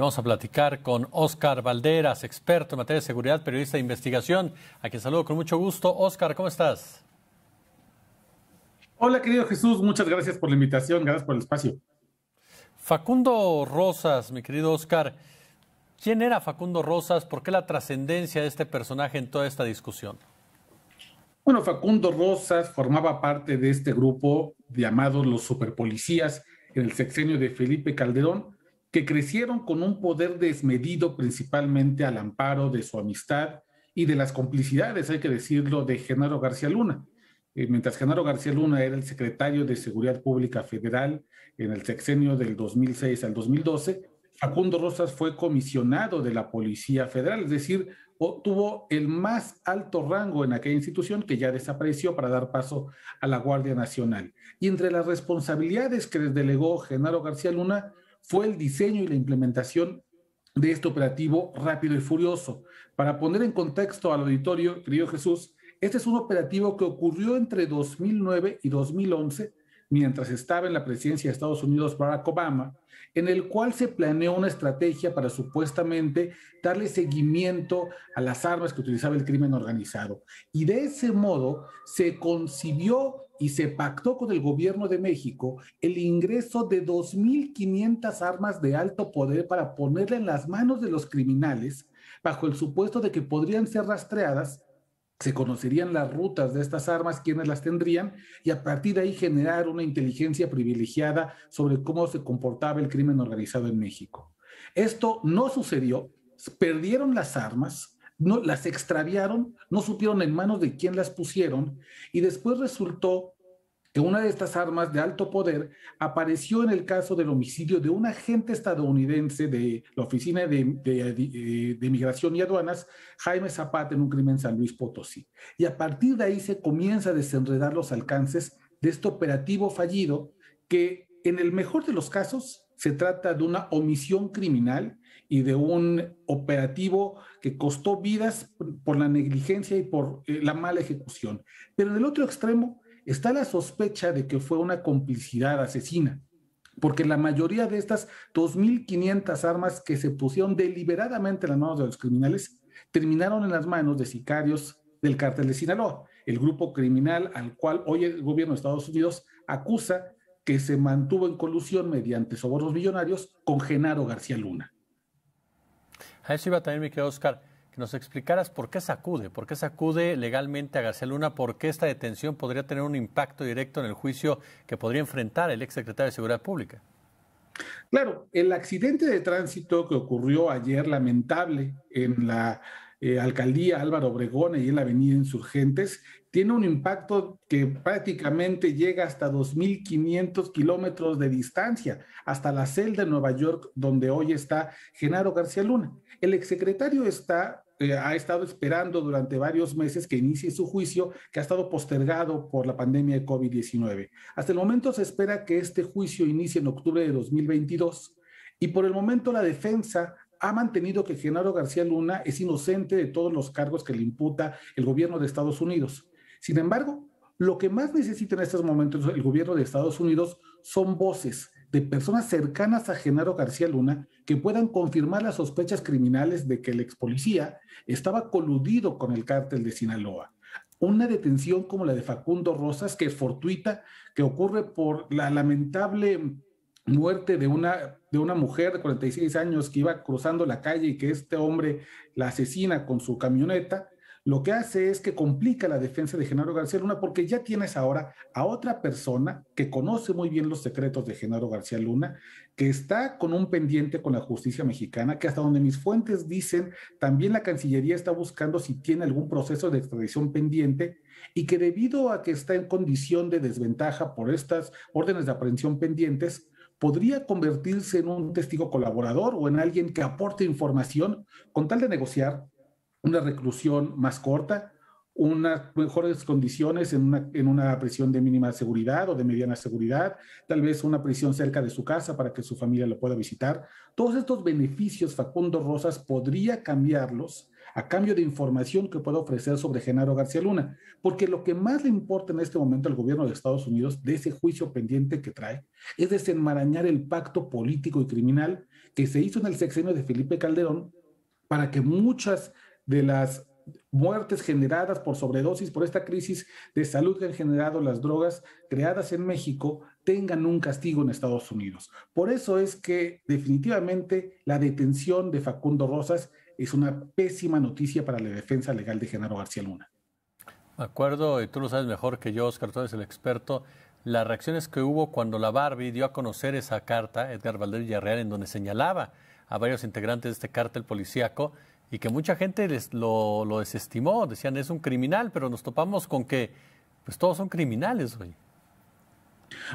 vamos a platicar con Oscar Valderas, experto en materia de seguridad, periodista de investigación, a quien saludo con mucho gusto. Óscar, ¿cómo estás? Hola, querido Jesús, muchas gracias por la invitación, gracias por el espacio. Facundo Rosas, mi querido Oscar, ¿quién era Facundo Rosas? ¿Por qué la trascendencia de este personaje en toda esta discusión? Bueno, Facundo Rosas formaba parte de este grupo llamado los superpolicías en el sexenio de Felipe Calderón, que crecieron con un poder desmedido principalmente al amparo de su amistad y de las complicidades, hay que decirlo, de Genaro García Luna. Eh, mientras Genaro García Luna era el secretario de Seguridad Pública Federal en el sexenio del 2006 al 2012, Facundo Rosas fue comisionado de la Policía Federal, es decir, tuvo el más alto rango en aquella institución que ya desapareció para dar paso a la Guardia Nacional. Y entre las responsabilidades que les delegó Genaro García Luna fue el diseño y la implementación de este operativo rápido y furioso. Para poner en contexto al auditorio, querido Jesús, este es un operativo que ocurrió entre 2009 y 2011 mientras estaba en la presidencia de Estados Unidos Barack Obama, en el cual se planeó una estrategia para supuestamente darle seguimiento a las armas que utilizaba el crimen organizado. Y de ese modo se concibió y se pactó con el gobierno de México el ingreso de 2.500 armas de alto poder para ponerle en las manos de los criminales bajo el supuesto de que podrían ser rastreadas se conocerían las rutas de estas armas, quiénes las tendrían, y a partir de ahí generar una inteligencia privilegiada sobre cómo se comportaba el crimen organizado en México. Esto no sucedió, perdieron las armas, no, las extraviaron, no supieron en manos de quién las pusieron, y después resultó que una de estas armas de alto poder apareció en el caso del homicidio de un agente estadounidense de la Oficina de, Migración y Aduanas, Jaime Zapata, en un crimen en San Luis Potosí. Y a partir de ahí se comienza a desenredar los alcances de este operativo fallido que en el mejor de los casos se trata de una omisión criminal y de un operativo que costó vidas por la negligencia y por eh, la mala ejecución. Pero en el otro extremo está la sospecha de que fue una complicidad asesina, porque la mayoría de estas 2.500 armas que se pusieron deliberadamente en las manos de los criminales terminaron en las manos de sicarios del cártel de Sinaloa, el grupo criminal al cual hoy el gobierno de Estados Unidos acusa que se mantuvo en colusión mediante sobornos millonarios con Genaro García Luna. A eso iba también mi querido Oscar nos explicarás por qué sacude, por qué sacude legalmente a García Luna, por qué esta detención podría tener un impacto directo en el juicio que podría enfrentar el exsecretario de Seguridad Pública. Claro, el accidente de tránsito que ocurrió ayer, lamentable, en la eh, alcaldía Álvaro Obregón y en la avenida Insurgentes, tiene un impacto que prácticamente llega hasta 2.500 kilómetros de distancia, hasta la celda de Nueva York, donde hoy está Genaro García Luna. El exsecretario está eh, ha estado esperando durante varios meses que inicie su juicio, que ha estado postergado por la pandemia de COVID-19. Hasta el momento se espera que este juicio inicie en octubre de 2022 y por el momento la defensa ha mantenido que Genaro García Luna es inocente de todos los cargos que le imputa el gobierno de Estados Unidos. Sin embargo, lo que más necesita en estos momentos el gobierno de Estados Unidos son voces, de personas cercanas a Genaro García Luna que puedan confirmar las sospechas criminales de que el ex policía estaba coludido con el cártel de Sinaloa. Una detención como la de Facundo Rosas, que es fortuita, que ocurre por la lamentable muerte de una, de una mujer de 46 años que iba cruzando la calle y que este hombre la asesina con su camioneta, lo que hace es que complica la defensa de Genaro García Luna porque ya tienes ahora a otra persona que conoce muy bien los secretos de Genaro García Luna, que está con un pendiente con la justicia mexicana, que hasta donde mis fuentes dicen, también la Cancillería está buscando si tiene algún proceso de extradición pendiente y que debido a que está en condición de desventaja por estas órdenes de aprehensión pendientes, podría convertirse en un testigo colaborador o en alguien que aporte información con tal de negociar una reclusión más corta, unas mejores condiciones en una, prisión de mínima seguridad o de mediana seguridad, tal vez una prisión cerca de su casa para que su familia lo pueda visitar. Todos estos beneficios Facundo Rosas podría cambiarlos a cambio de información que pueda ofrecer sobre Genaro García Luna, porque lo que más le importa en este momento al gobierno de Estados Unidos de ese juicio pendiente que trae es desenmarañar el pacto político y criminal que se hizo en el sexenio de Felipe Calderón para que muchas de las muertes generadas por sobredosis, por esta crisis de salud que han generado las drogas creadas en México, tengan un castigo en Estados Unidos. Por eso es que definitivamente la detención de Facundo Rosas es una pésima noticia para la defensa legal de Genaro García Luna. acuerdo, y tú lo sabes mejor que yo, Oscar, tú eres el experto, las reacciones que hubo cuando la Barbie dio a conocer esa carta, Edgar Valdés Villarreal, en donde señalaba a varios integrantes de este cártel policíaco, y que mucha gente lo, desestimó, decían es un criminal, pero nos topamos con que pues todos son criminales hoy.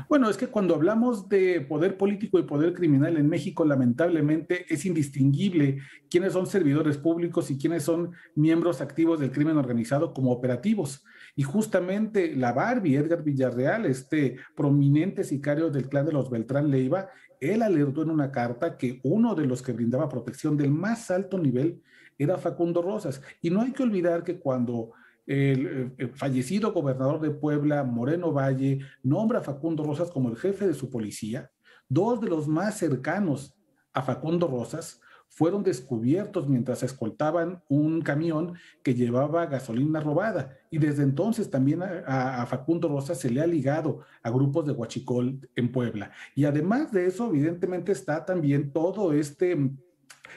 Bueno, es que cuando hablamos de poder político y poder criminal en México, lamentablemente es indistinguible quiénes son servidores públicos y quiénes son miembros activos del crimen organizado como operativos. Y justamente la Barbie, Edgar Villarreal, este prominente sicario del clan de los Beltrán Leiva, él alertó en una carta que uno de los que brindaba protección del más alto nivel era Facundo Rosas. Y no hay que olvidar que cuando eh, el, fallecido gobernador de Puebla, Moreno Valle, nombra a Facundo Rosas como el jefe de su policía, dos de los más cercanos a Facundo Rosas fueron descubiertos mientras escoltaban un camión que llevaba gasolina robada. Y desde entonces también a, Facundo Rosas se le ha ligado a grupos de Huachicol en Puebla. Y además de eso, evidentemente está también todo este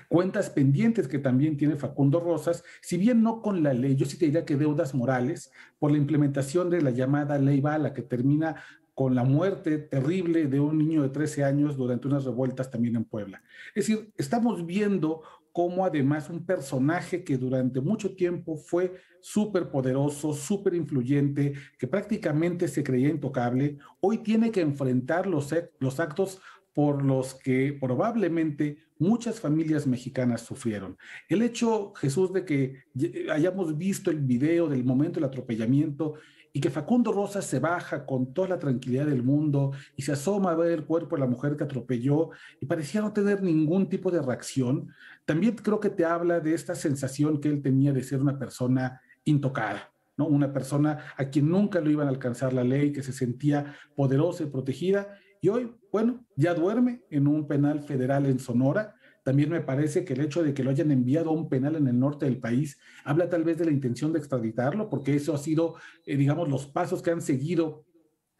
Cuentas pendientes que también tiene Facundo Rosas, si bien no con la ley, yo sí te diría que deudas morales por la implementación de la llamada ley bala que termina con la muerte terrible de un niño de 13 años durante unas revueltas también en Puebla. Es decir, estamos viendo cómo además un personaje que durante mucho tiempo fue súper poderoso, súper influyente, que prácticamente se creía intocable, hoy tiene que enfrentar los, los actos por los que probablemente muchas familias mexicanas sufrieron. El hecho, Jesús, de que hayamos visto el video del momento del atropellamiento y que Facundo Rosa se baja con toda la tranquilidad del mundo y se asoma a ver el cuerpo de la mujer que atropelló y parecía no tener ningún tipo de reacción, también creo que te habla de esta sensación que él tenía de ser una persona intocada. ¿no? una persona a quien nunca lo iban a alcanzar la ley, que se sentía poderosa y protegida, y hoy, bueno, ya duerme en un penal federal en Sonora. También me parece que el hecho de que lo hayan enviado a un penal en el norte del país habla tal vez de la intención de extraditarlo, porque eso ha sido, eh, digamos, los pasos que han seguido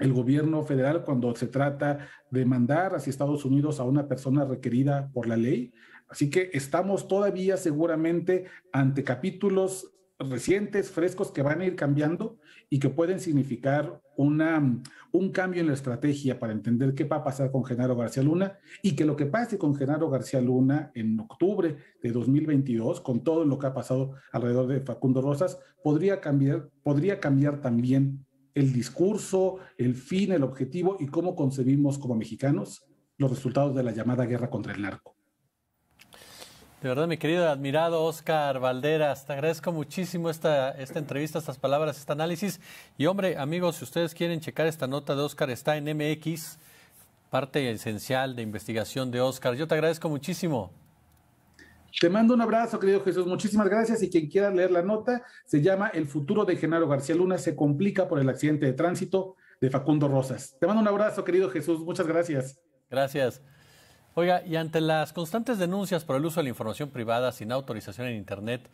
el gobierno federal cuando se trata de mandar hacia Estados Unidos a una persona requerida por la ley. Así que estamos todavía seguramente ante capítulos recientes, frescos, que van a ir cambiando y que pueden significar una, mm, un cambio en la estrategia para entender qué va a pasar con Genaro García Luna y que lo que pase con Genaro García Luna en octubre de 2022, con todo lo que ha pasado alrededor de Facundo Rosas, podría cambiar, podría cambiar también el discurso, el fin, el objetivo y cómo concebimos como mexicanos los resultados de la llamada guerra contra el narco. De verdad, mi querido admirado Oscar Valderas, te agradezco muchísimo esta, esta entrevista, estas palabras, este análisis. Y hombre, amigos, si ustedes quieren checar esta nota de Oscar, está en MX, parte esencial de investigación de Oscar. Yo te agradezco muchísimo. Te mando un abrazo, querido Jesús. Muchísimas gracias. Y quien quiera leer la nota, se llama El futuro de Genaro García Luna se complica por el accidente de tránsito de Facundo Rosas. Te mando un abrazo, querido Jesús. Muchas gracias. Gracias. Oiga, y ante las constantes denuncias por el uso de la información privada sin autorización en Internet,